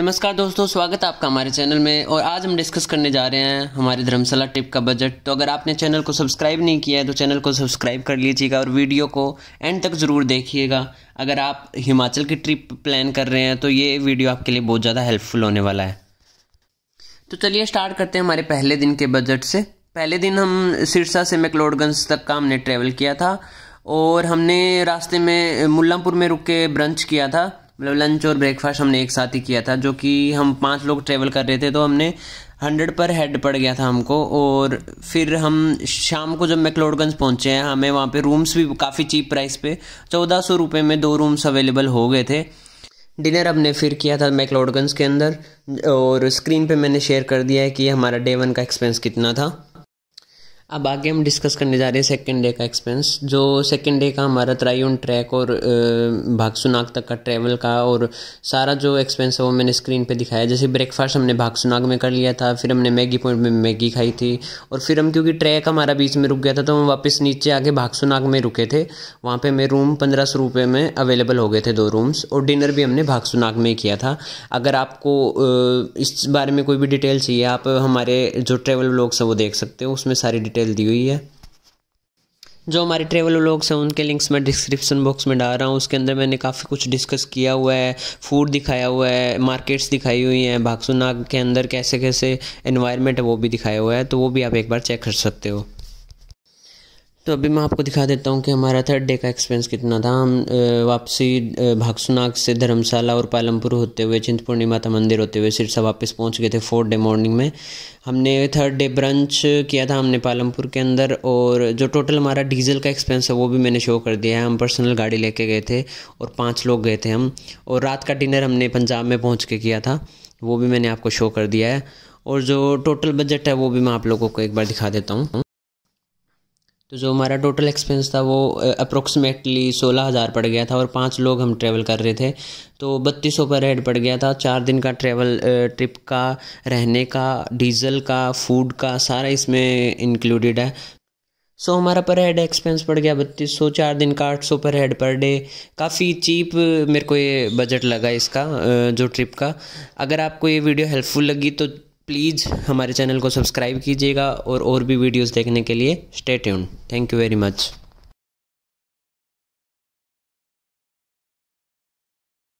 नमस्कार दोस्तों स्वागत है आपका हमारे चैनल में और आज हम डिस्कस करने जा रहे हैं हमारे धर्मशाला ट्रिप का बजट तो अगर आपने चैनल को सब्सक्राइब नहीं किया है तो चैनल को सब्सक्राइब कर लीजिएगा और वीडियो को एंड तक ज़रूर देखिएगा अगर आप हिमाचल की ट्रिप प्लान कर रहे हैं तो ये वीडियो आपके लिए बहुत ज़्यादा हेल्पफुल होने वाला है तो चलिए स्टार्ट करते हैं हमारे पहले दिन के बजट से पहले दिन हम सिरसा से मैकलोडगंज तक का हमने ट्रैवल किया था और हमने रास्ते में मुलामपुर में रुक के ब्रंच किया था मतलब लंच और ब्रेकफास्ट हमने एक साथ ही किया था जो कि हम पाँच लोग ट्रेवल कर रहे थे तो हमने हंड्रेड पर हेड पड़ गया था हमको और फिर हम शाम को जब मैकलोडगंज पहुँचे हैं हमें वहाँ पे रूम्स भी काफ़ी चीप प्राइस पे चौदह सौ रुपये में दो रूम्स अवेलेबल हो गए थे डिनर हमने फिर किया था मैकलोडगंज के अंदर और स्क्रीन पे मैंने शेयर कर दिया है कि हमारा डे वन का एक्सपेंस कितना था अब आगे हम डिस्कस करने जा रहे हैं सेकेंड डे का एक्सपेंस जो सेकेंड डे का हमारा त्रायून ट्रैक और भागसुनाग तक का ट्रैवल का और सारा जो एक्सपेंस है वो मैंने स्क्रीन पे दिखाया जैसे ब्रेकफास्ट हमने भागसुनाग में कर लिया था फिर हमने मैगी पॉइंट में मैगी खाई थी और फिर हम क्योंकि ट्रैक हमारा बीच में रुक गया था तो हम वापस नीचे आके भागसुनाग में रुके थे वहाँ पर हमें रूम पंद्रह सौ रुपये में अवेलेबल हो गए थे दो रूम्स और डिनर भी हमने भागसुनाग में ही किया था अगर आपको इस बारे में कोई भी डिटेल चाहिए आप हमारे जो ट्रैवल ब्लॉग्स हैं वो देख सकते हो उसमें सारी डिटेल डिटेल दी हुई है जो हमारे ट्रेवल व्लॉग्स हैं उनके लिंक्स मैं डिस्क्रिप्शन बॉक्स में डाल रहा हूँ उसके अंदर मैंने काफ़ी कुछ डिस्कस किया हुआ है फूड दिखाया हुआ है मार्केट्स दिखाई हुई हैं भागसू नाग के अंदर कैसे कैसे एनवायरनमेंट है वो भी दिखाया हुआ है तो वो भी आप एक बार चेक कर सकते हो तो अभी मैं आपको दिखा देता हूँ कि हमारा थर्ड डे का एक्सपेंस कितना था हम वापसी भागसुनाग से धर्मशाला और पालमपुर होते हुए चिंतपूर्णी माता मंदिर होते हुए सिरसा वापस पहुँच गए थे फोर्थ डे मॉर्निंग में हमने थर्ड डे ब्रंच किया था हमने पालमपुर के अंदर और जो टोटल हमारा डीजल का एक्सपेंस है वो भी मैंने शो कर दिया है हम पर्सनल गाड़ी लेके गए थे और पाँच लोग गए थे हम और रात का डिनर हमने पंजाब में पहुँच के किया था वो भी मैंने आपको शो कर दिया है और जो टोटल बजट है वो भी मैं आप लोगों को एक बार दिखा देता हूँ तो जो हमारा टोटल एक्सपेंस था वो अप्रोक्सीमेटली सोलह हज़ार पड़ गया था और पांच लोग हम ट्रैवल कर रहे थे तो बत्तीस सौ पर हेड पड़ गया था चार दिन का ट्रैवल ट्रिप का रहने का डीजल का फूड का सारा इसमें इंक्लूडेड है सो so, हमारा पर हेड एक्सपेंस पड़ गया बत्तीस सौ चार दिन का आठ सौ पर हेड पर डे काफ़ी चीप मेरे को ये बजट लगा इसका जो ट्रिप का अगर आपको ये वीडियो हेल्पफुल लगी तो प्लीज़ हमारे चैनल को सब्सक्राइब कीजिएगा और और भी वीडियोस देखने के लिए stay tune thank you very much